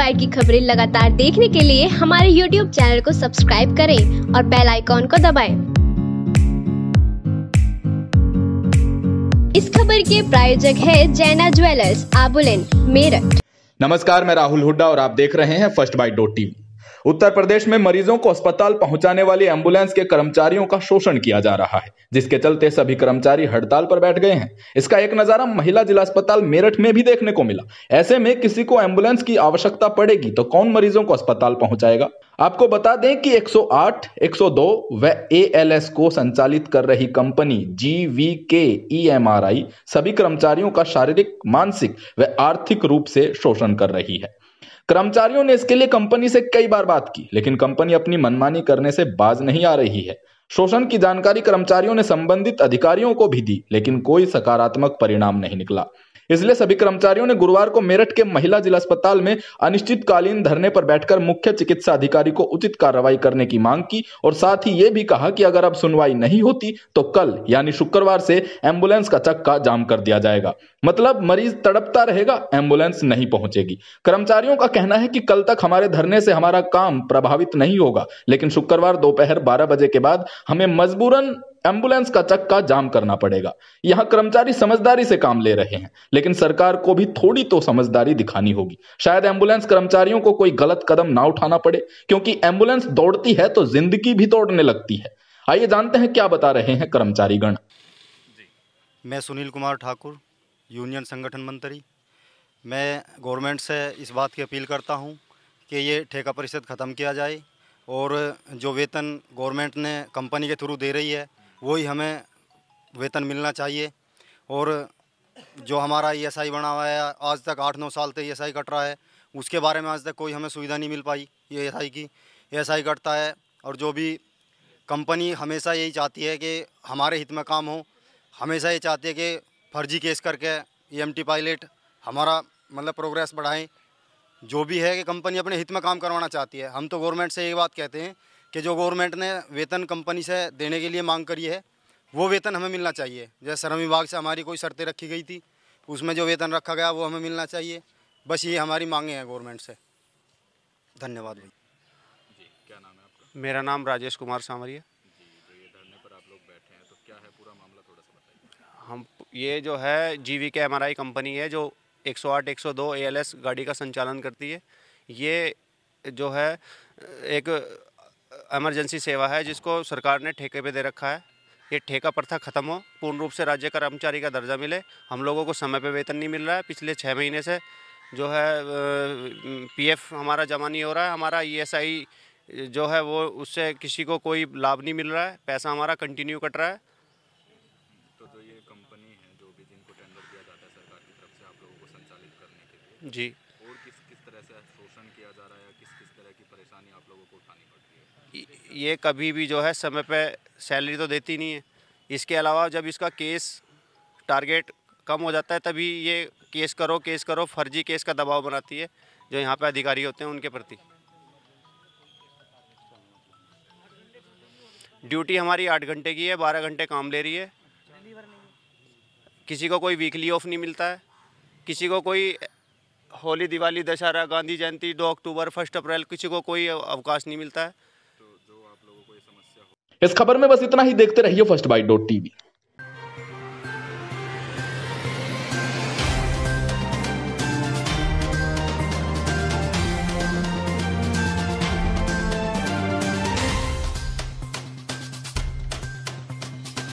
अखबार की खबरें लगातार देखने के लिए हमारे YouTube चैनल को सब्सक्राइब करें और बेल आइकॉन को दबाएं। इस खबर के प्रायोजक है जैना ज्वेलर्स आबुलेन मेरठ नमस्कार मैं राहुल हुड्डा और आप देख रहे हैं First Bite dot TV Uttar Pradesh में मरीजों को अस्पताल पहुंचाने वाली एम्बुलेंस के कर्मचारियों का शोषण किया जा रहा है जिसके चलते सभी कर्मचारी हड़ताल पर बैठ गए हैं इसका एक नजारा महिला जिला अस्पताल मेरठ में भी देखने को मिला ऐसे में किसी को एम्बुलेंस की आवश्यकता पड़ेगी तो कौन मरीजों को अस्पताल पहुंचाएगा आपको बता दें कि 108, 102 व ए को संचालित कर रही कंपनी जी वी के ई एम आर आई सभी कर्मचारियों का शारीरिक मानसिक व आर्थिक रूप से शोषण कर रही है कर्मचारियों ने इसके लिए कंपनी से कई बार बात की लेकिन कंपनी अपनी मनमानी करने से बाज नहीं आ रही है शोषण की जानकारी कर्मचारियों ने संबंधित अधिकारियों को भी दी लेकिन कोई सकारात्मक परिणाम नहीं निकला इसलिए सभी कर्मचारियों ने गुरुवार को मेरठ के महिला जिला अस्पताल में अनिश्चितकालीन धरने पर बैठकर मुख्य चिकित्सा अधिकारी को उचित कार्रवाई करने की मांग की और साथ ही ये भी कहा कि अगर अब सुनवाई नहीं होती तो कल यानी शुक्रवार से एम्बुलेंस का चक्का जाम कर दिया जाएगा मतलब मरीज तड़पता रहेगा एम्बुलेंस नहीं पहुंचेगी कर्मचारियों का कहना है कि कल तक हमारे धरने से हमारा काम प्रभावित नहीं होगा लेकिन शुक्रवार दोपहर बारह बजे के बाद हमें मजबूरन एम्बुलेंस का चक्का जाम करना पड़ेगा यहाँ कर्मचारी समझदारी से काम ले रहे हैं लेकिन सरकार को भी थोड़ी तो समझदारी दिखानी होगी शायद एम्बुलेंस कर्मचारियों को कोई गलत कदम ना उठाना पड़े क्योंकि एम्बुलेंस दौड़ती है तो जिंदगी भी दौड़ने लगती है आइए जानते हैं क्या बता रहे हैं कर्मचारीगण मैं सुनील कुमार ठाकुर यूनियन संगठन मंत्री मैं गवर्नमेंट से इस बात की अपील करता हूँ कि ये ठेका परिषद ख़त्म किया जाए और जो वेतन गवर्नमेंट ने कंपनी के थ्रू दे रही है वही हमें वेतन मिलना चाहिए और जो हमारा ई एस आई बना हुआ है आज तक आठ नौ साल से ई एस आई कट रहा है उसके बारे में आज तक कोई हमें सुविधा नहीं मिल पाई ई एस आई की ई एस आई कटता है और जो भी कंपनी हमेशा यही चाहती है कि हमारे हित में काम हो हमेशा ये चाहती है कि फर्जी केस करके ई e पायलट हमारा मतलब प्रोग्रेस बढ़ाएं जो भी है कि कंपनी अपने हित में काम करवाना चाहती है हम तो गवर्नमेंट से ये बात कहते हैं कि जो गवर्नमेंट ने वेतन कंपनी से देने के लिए मांग करी है वो वेतन हमें मिलना चाहिए जैसे श्रम विभाग से हमारी कोई शर्तें रखी गई थी उसमें जो वेतन रखा गया वो हमें मिलना चाहिए बस ये हमारी मांगे हैं गवर्नमेंट से धन्यवाद भाई जी क्या नाम है आपका मेरा नाम राजेश कुमार सामरिया तो तो हम ये जो है G V K M company है जो 108 102 सौ गाड़ी का संचालन करती है ये जो है एक एमरजेंसी सेवा है जिसको सरकार ने ठेके पे दे रखा है ये ठेका प्रथा खत्म हो पूर्ण रूप से राज्य कर्मचारी का दर्जा मिले हम लोगों को समय पे वेतन नहीं मिल रहा है पिछले छः महीने से जो है पीएफ हमारा जमा नहीं हो रहा है हमारा ईएसआई जो है वो उससे किसी को कोई लाभ नहीं मिल रहा है पैसा हमारा कंटिन्यू कट रहा है तो जो तो ये कंपनी है जो भी जिनको टेंडर दिया जाता है सरकार की तरफ से आप लोगों को संचालित करने के लिए जी से शोषण किया जा रहा है किस किस तरह की परेशानी आप लोगों को उठानी है ये कभी भी जो है समय पे सैलरी तो देती नहीं है इसके अलावा जब इसका केस टारगेट कम हो जाता है तभी ये केस करो केस करो फर्जी केस का दबाव बनाती है जो यहाँ पे अधिकारी होते हैं उनके प्रति ड्यूटी हमारी आठ घंटे की है बारह घंटे काम ले रही है किसी को कोई वीकली ऑफ नहीं मिलता है किसी को कोई होली दिवाली दशहरा गांधी जयंती दो अक्टूबर फर्स्ट अप्रैल किसी को कोई अवकाश नहीं मिलता है तो इस खबर में बस इतना ही देखते रहिए फर्स्ट बाइट डॉट टीवी